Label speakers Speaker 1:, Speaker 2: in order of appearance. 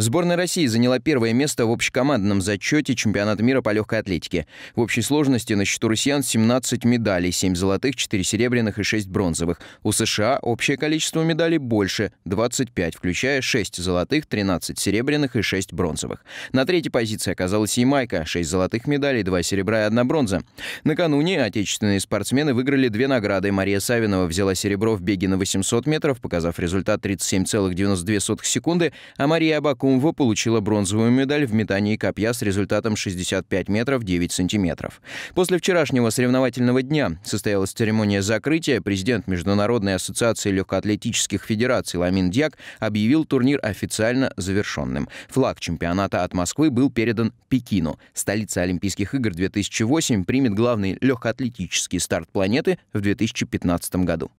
Speaker 1: Сборная России заняла первое место в общекомандном зачете чемпионата мира по легкой атлетике. В общей сложности на счету россиян 17 медалей, 7 золотых, 4 серебряных и 6 бронзовых. У США общее количество медалей больше – 25, включая 6 золотых, 13 серебряных и 6 бронзовых. На третьей позиции оказалась Ямайка – 6 золотых медалей, 2 серебра и 1 бронза. Накануне отечественные спортсмены выиграли две награды. Мария Савинова взяла серебро в беге на 800 метров, показав результат 37,92 секунды, а Мария Абакум Кумва получила бронзовую медаль в метании копья с результатом 65 метров 9 сантиметров. После вчерашнего соревновательного дня состоялась церемония закрытия. Президент Международной ассоциации легкоатлетических федераций Ламин Дьяк объявил турнир официально завершенным. Флаг чемпионата от Москвы был передан Пекину. Столица Олимпийских игр 2008 примет главный легкоатлетический старт планеты в 2015 году.